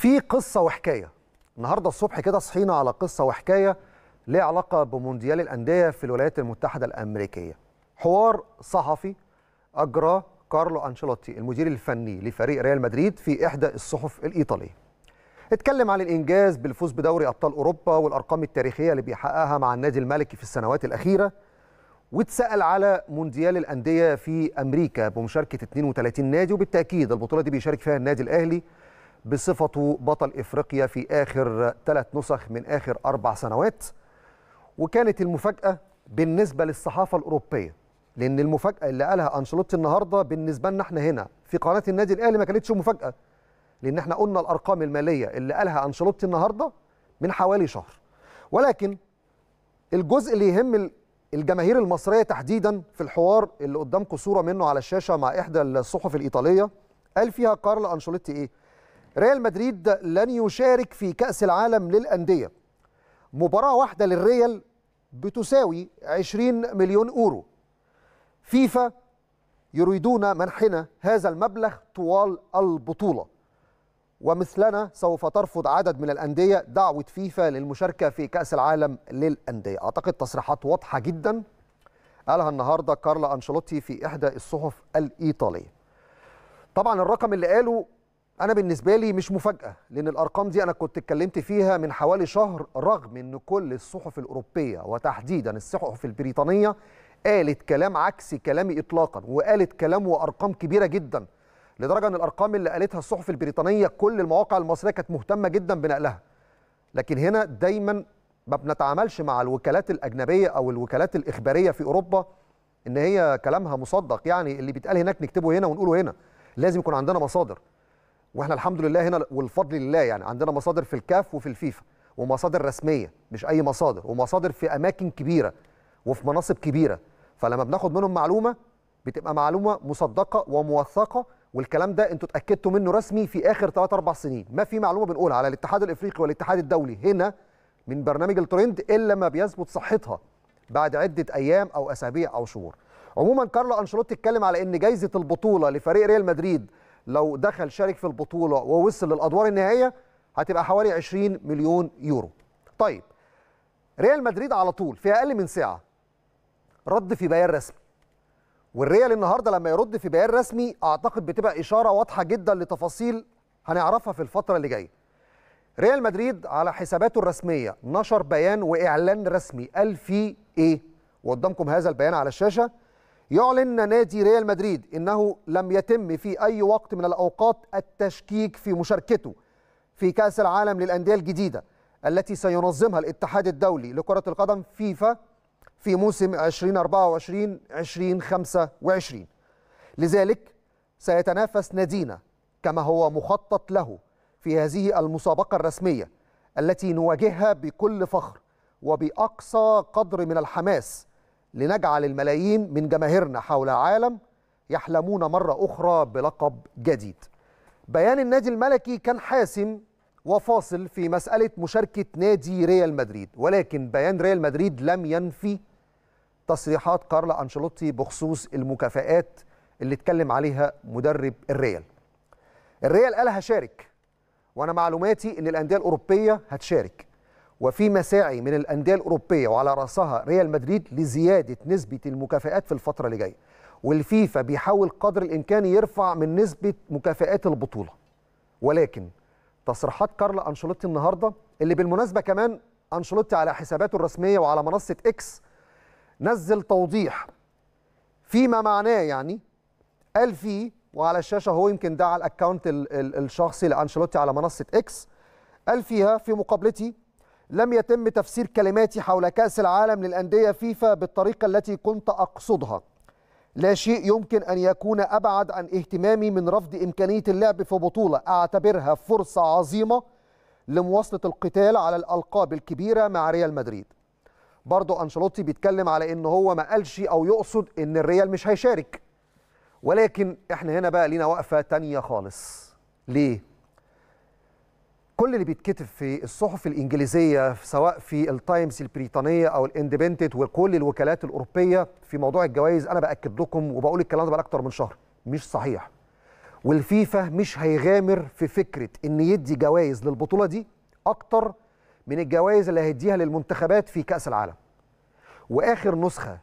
في قصه وحكايه النهارده الصبح كده صحينا على قصه وحكايه ليها علاقه بمونديال الانديه في الولايات المتحده الامريكيه حوار صحفي اجراه كارلو انشيلوتي المدير الفني لفريق ريال مدريد في احدى الصحف الايطاليه اتكلم عن الانجاز بالفوز بدوري ابطال اوروبا والارقام التاريخيه اللي بيحققها مع النادي الملكي في السنوات الاخيره واتسال على مونديال الانديه في امريكا بمشاركه 32 نادي وبالتاكيد البطوله دي بيشارك فيها النادي الاهلي بصفته بطل إفريقيا في آخر ثلاث نسخ من آخر أربع سنوات وكانت المفاجأة بالنسبة للصحافة الأوروبية لأن المفاجأة اللي قالها أنشيلوتي النهاردة بالنسبة لنا احنا هنا في قناة النادي الأهلي ما كانتش مفاجأة لأن احنا قلنا الأرقام المالية اللي قالها أنشيلوتي النهاردة من حوالي شهر ولكن الجزء اللي يهم الجماهير المصرية تحديدا في الحوار اللي قدامكم صورة منه على الشاشة مع إحدى الصحف الإيطالية قال فيها كارل أنشيلوتي إيه ريال مدريد لن يشارك في كأس العالم للأندية مباراة واحدة للريال بتساوي 20 مليون أورو فيفا يريدون منحنا هذا المبلغ طوال البطولة ومثلنا سوف ترفض عدد من الأندية دعوة فيفا للمشاركة في كأس العالم للأندية أعتقد تصريحات واضحة جدا قالها النهاردة كارلا أنشلوتي في إحدى الصحف الإيطالية طبعا الرقم اللي قاله انا بالنسبه لي مش مفاجاه لان الارقام دي انا كنت اتكلمت فيها من حوالي شهر رغم ان كل الصحف الاوروبيه وتحديدا الصحف البريطانيه قالت كلام عكسي كلامي اطلاقا وقالت كلام وارقام كبيره جدا لدرجه ان الارقام اللي قالتها الصحف البريطانيه كل المواقع المصريه كانت مهتمه جدا بنقلها لكن هنا دايما ما بنتعاملش مع الوكالات الاجنبيه او الوكالات الاخباريه في اوروبا ان هي كلامها مصدق يعني اللي بيتقال هناك نكتبه هنا ونقوله هنا لازم يكون عندنا مصادر واحنا الحمد لله هنا والفضل لله يعني عندنا مصادر في الكاف وفي الفيفا ومصادر رسميه مش اي مصادر ومصادر في اماكن كبيره وفي مناصب كبيره فلما بناخد منهم معلومه بتبقى معلومه مصدقه وموثقه والكلام ده انتوا اتاكدتوا منه رسمي في اخر 3 4 سنين ما في معلومه بنقولها على الاتحاد الافريقي والاتحاد الدولي هنا من برنامج الترند الا ما بيثبت صحتها بعد عده ايام او اسابيع او شهور عموما كارلو انشيلوتي اتكلم على ان جائزه البطوله لفريق ريال مدريد لو دخل شارك في البطوله ووصل للادوار النهائيه هتبقى حوالي 20 مليون يورو. طيب ريال مدريد على طول في اقل من ساعه رد في بيان رسمي. والريال النهارده لما يرد في بيان رسمي اعتقد بتبقى اشاره واضحه جدا لتفاصيل هنعرفها في الفتره اللي جايه. ريال مدريد على حساباته الرسميه نشر بيان واعلان رسمي قال فيه ايه؟ وقدامكم هذا البيان على الشاشه يعلن نادي ريال مدريد انه لم يتم في اي وقت من الاوقات التشكيك في مشاركته في كاس العالم للانديه الجديده التي سينظمها الاتحاد الدولي لكره القدم فيفا في موسم 2024 2025 لذلك سيتنافس نادينا كما هو مخطط له في هذه المسابقه الرسميه التي نواجهها بكل فخر وباقصى قدر من الحماس لنجعل الملايين من جماهيرنا حول العالم يحلمون مرة أخرى بلقب جديد بيان النادي الملكي كان حاسم وفاصل في مسألة مشاركة نادي ريال مدريد ولكن بيان ريال مدريد لم ينفي تصريحات كارلا أنشلوتي بخصوص المكافآت اللي اتكلم عليها مدرب الريال الريال قال هشارك وانا معلوماتي ان الانديه الاوروبيه هتشارك وفي مساعي من الأندية الأوروبية وعلى رأسها ريال مدريد لزيادة نسبة المكافئات في الفترة اللي جاية والفيفا بيحاول قدر الإمكان يرفع من نسبة مكافئات البطولة ولكن تصريحات كارل أنشيلوتي النهاردة اللي بالمناسبة كمان أنشيلوتي على حساباته الرسمية وعلى منصة إكس نزل توضيح فيما معناه يعني قال فيه وعلى الشاشة هو يمكن ده على الاكونت الشخصي لأنشيلوتي على منصة إكس قال فيها في مقابلتي لم يتم تفسير كلماتي حول كأس العالم للأندية فيفا بالطريقة التي كنت أقصدها لا شيء يمكن أن يكون أبعد عن اهتمامي من رفض إمكانية اللعب في بطولة أعتبرها فرصة عظيمة لمواصلة القتال على الألقاب الكبيرة مع ريال مدريد برضو أنشلوتي بيتكلم على إن هو ما قالش أو يقصد إن الريال مش هيشارك ولكن إحنا هنا بقى لينا وقفة تانية خالص ليه؟ كل اللي بيتكتب في الصحف الانجليزيه سواء في التايمز البريطانيه او الاندبندنت وكل الوكالات الاوروبيه في موضوع الجوائز انا باكد لكم وبقول الكلام ده بقى اكتر من شهر مش صحيح والفيفا مش هيغامر في فكره ان يدي جوائز للبطوله دي اكتر من الجوائز اللي هيديها للمنتخبات في كاس العالم واخر نسخه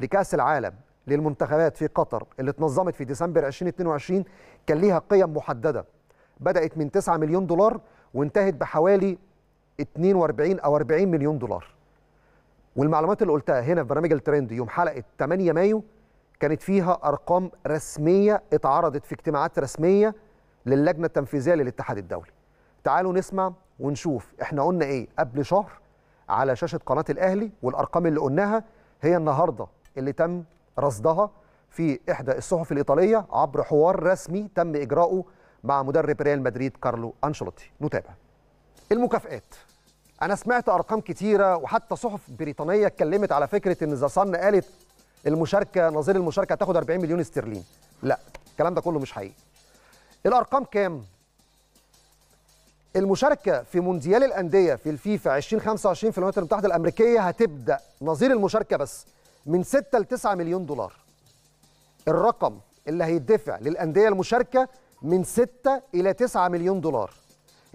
لكاس العالم للمنتخبات في قطر اللي اتنظمت في ديسمبر 2022 كان ليها قيم محدده بدات من 9 مليون دولار وانتهت بحوالي 42 او 40 مليون دولار والمعلومات اللي قلتها هنا في برنامج الترند يوم حلقه 8 مايو كانت فيها ارقام رسميه اتعرضت في اجتماعات رسميه للجنه التنفيذيه للاتحاد الدولي تعالوا نسمع ونشوف احنا قلنا ايه قبل شهر على شاشه قناه الاهلي والارقام اللي قلناها هي النهارده اللي تم رصدها في احدى الصحف الايطاليه عبر حوار رسمي تم اجراؤه مع مدرب ريال مدريد كارلو أنشلوتي نتابع المكافئات أنا سمعت أرقام كتيرة وحتى صحف بريطانية اتكلمت على فكرة إن ذا صن قالت المشاركة نظير المشاركة هتاخد 40 مليون استرليني لا الكلام ده كله مش حقيقي الأرقام كام؟ المشاركة في مونديال الأندية في الفيفا 2025 في الولايات المتحدة الأمريكية هتبدأ نظير المشاركة بس من 6 ل 9 مليون دولار الرقم اللي هيدفع للأندية المشاركة من 6 إلى 9 مليون دولار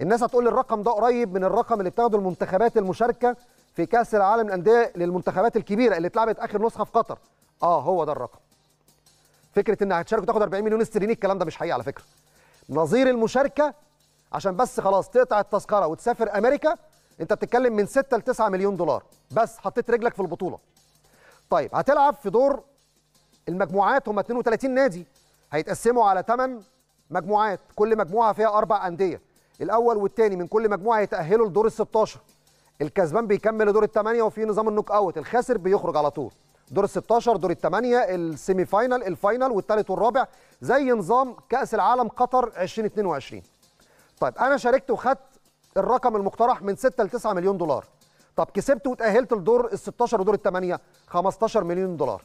الناس هتقول الرقم ده قريب من الرقم اللي بتاخده المنتخبات المشاركة في كأس العالم للأندية للمنتخبات الكبيرة اللي اتلعبت آخر نسخة في قطر آه هو ده الرقم فكرة إن هتشارك وتاخد 40 مليون استرليني الكلام ده مش حقيقي على فكرة نظير المشاركة عشان بس خلاص تقطع التذكرة وتسافر أمريكا أنت بتتكلم من 6 ل 9 مليون دولار بس حطيت رجلك في البطولة طيب هتلعب في دور المجموعات هم 32 نادي هيتقسموا على 8 مجموعات كل مجموعه فيها اربع انديه الاول والثاني من كل مجموعه يتاهلوا لدور ال 16 الكسبان بيكمل لدور الثمانيه وفي نظام النوك اوت الخاسر بيخرج على طول دور ال 16 دور الثمانيه السيمي فاينل الفاينل والثالث والرابع زي نظام كاس العالم قطر 2022 طيب انا شاركت وخدت الرقم المقترح من 6 ل 9 مليون دولار طب كسبت وتاهلت لدور ال 16 ودور الثمانيه 15 مليون دولار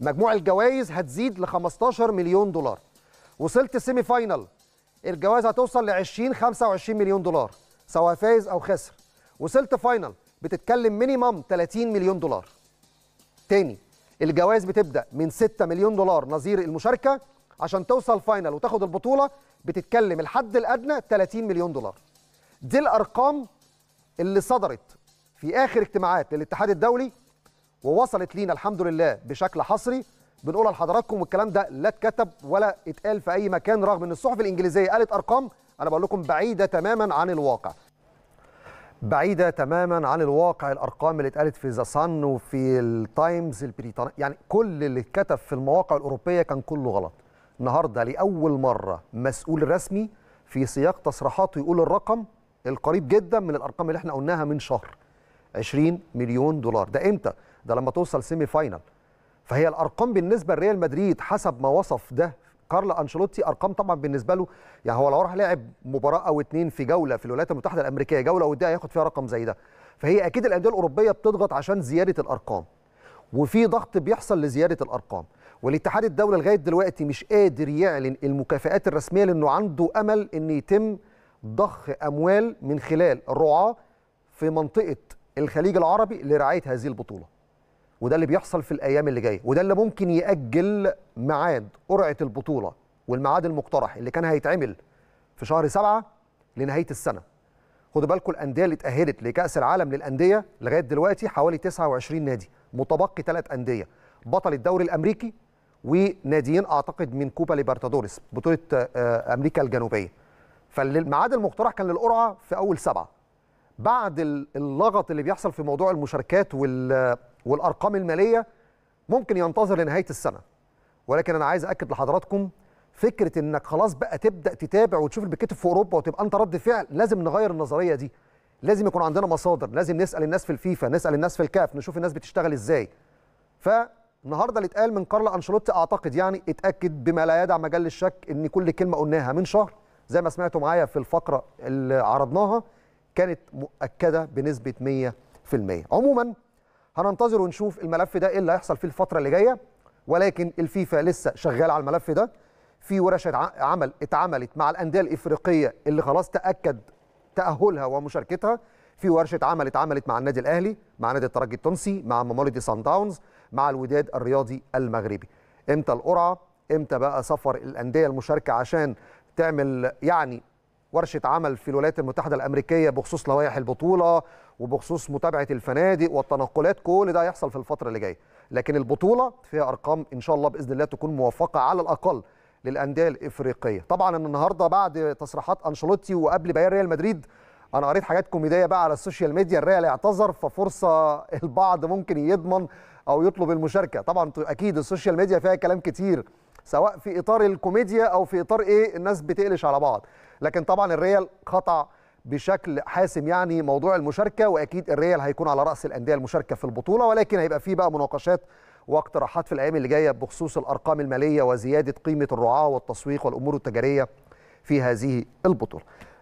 مجموع الجوائز هتزيد ل 15 مليون دولار وصلت السيمي فاينل الجوائز هتوصل ل 20 25 مليون دولار سواء فايز او خسر وصلت فاينل بتتكلم مينيمم 30 مليون دولار تاني الجوائز بتبدا من 6 مليون دولار نظير المشاركه عشان توصل فاينل وتاخد البطوله بتتكلم الحد الادنى 30 مليون دولار دي الارقام اللي صدرت في اخر اجتماعات للاتحاد الدولي ووصلت لينا الحمد لله بشكل حصري بنقولها لحضراتكم والكلام ده لا اتكتب ولا اتقال في اي مكان رغم ان الصحف الانجليزيه قالت ارقام انا بقول لكم بعيده تماما عن الواقع بعيده تماما عن الواقع الارقام اللي اتقالت في ذا صن وفي التايمز البريطاني يعني كل اللي اتكتب في المواقع الاوروبيه كان كله غلط النهارده لاول مره مسؤول رسمي في سياق تصريحاته يقول الرقم القريب جدا من الارقام اللي احنا قلناها من شهر 20 مليون دولار ده امتى ده لما توصل سيمي فاينل فهي الارقام بالنسبه لريال مدريد حسب ما وصف ده كارل انشيلوتي ارقام طبعا بالنسبه له يعني هو لو راح لعب مباراه او اتنين في جوله في الولايات المتحده الامريكيه جوله وديه هياخد فيها رقم زي ده فهي اكيد الانديه الاوروبيه بتضغط عشان زياده الارقام وفي ضغط بيحصل لزياده الارقام والاتحاد الدولي لغايه دلوقتي مش قادر يعلن المكافئات الرسميه لانه عنده امل ان يتم ضخ اموال من خلال الرعاه في منطقه الخليج العربي لرعايه هذه البطوله وده اللي بيحصل في الايام اللي جايه وده اللي ممكن ياجل ميعاد قرعه البطوله والميعاد المقترح اللي كان هيتعمل في شهر سبعة لنهايه السنه خدوا بالكم الانديه اللي اتاهلت لكاس العالم للانديه لغايه دلوقتي حوالي 29 نادي متبقي ثلاث انديه بطل الدوري الامريكي وناديين اعتقد من كوبا ليبرتادوريس بطوله آه، امريكا الجنوبيه فالميعاد المقترح كان للقرعه في اول سبعة بعد اللغط اللي بيحصل في موضوع المشاركات وال والارقام الماليه ممكن ينتظر لنهايه السنه ولكن انا عايز اكد لحضراتكم فكره انك خلاص بقى تبدا تتابع وتشوف اللي بيتكتب في اوروبا وتبقى انت رد فعل لازم نغير النظريه دي لازم يكون عندنا مصادر لازم نسال الناس في الفيفا نسال الناس في الكاف نشوف الناس بتشتغل ازاي فالنهارده اللي اتقال من كارلا انشيلوتي اعتقد يعني اتاكد بما لا يدع مجال الشك ان كل كلمه قلناها من شهر زي ما سمعتوا معايا في الفقره اللي عرضناها كانت مؤكده بنسبه 100% عموما هننتظر ونشوف الملف ده ايه اللي هيحصل فيه الفتره اللي جايه ولكن الفيفا لسه شغال على الملف ده في ورشه عمل اتعملت مع الانديه الافريقيه اللي خلاص تاكد تاهلها ومشاركتها في ورشه عمل اتعملت مع النادي الاهلي مع نادي الترجي التونسي مع مامولدي سان داونز مع الوداد الرياضي المغربي امتى القرعه امتى بقى سفر الانديه المشاركه عشان تعمل يعني ورشه عمل في الولايات المتحده الامريكيه بخصوص لوائح البطوله وبخصوص متابعه الفنادق والتنقلات كل ده هيحصل في الفتره اللي جايه لكن البطوله فيها ارقام ان شاء الله باذن الله تكون موفقه على الاقل للانديه الافريقيه طبعا النهارده بعد تصريحات انشلوتي وقبل بيان ريال مدريد انا قريت حاجات كوميديه بقى على السوشيال ميديا الريال اعتذر ففرصه البعض ممكن يضمن او يطلب المشاركه طبعا اكيد السوشيال ميديا فيها كلام كتير سواء في اطار الكوميديا او في اطار ايه الناس بتقلش على بعض لكن طبعا الريال قطع بشكل حاسم يعني موضوع المشاركه واكيد الريال هيكون على راس الانديه المشاركه في البطوله ولكن هيبقى فيه بقى مناقشات واقتراحات في الايام اللي جايه بخصوص الارقام الماليه وزياده قيمه الرعاه والتسويق والامور التجاريه في هذه البطوله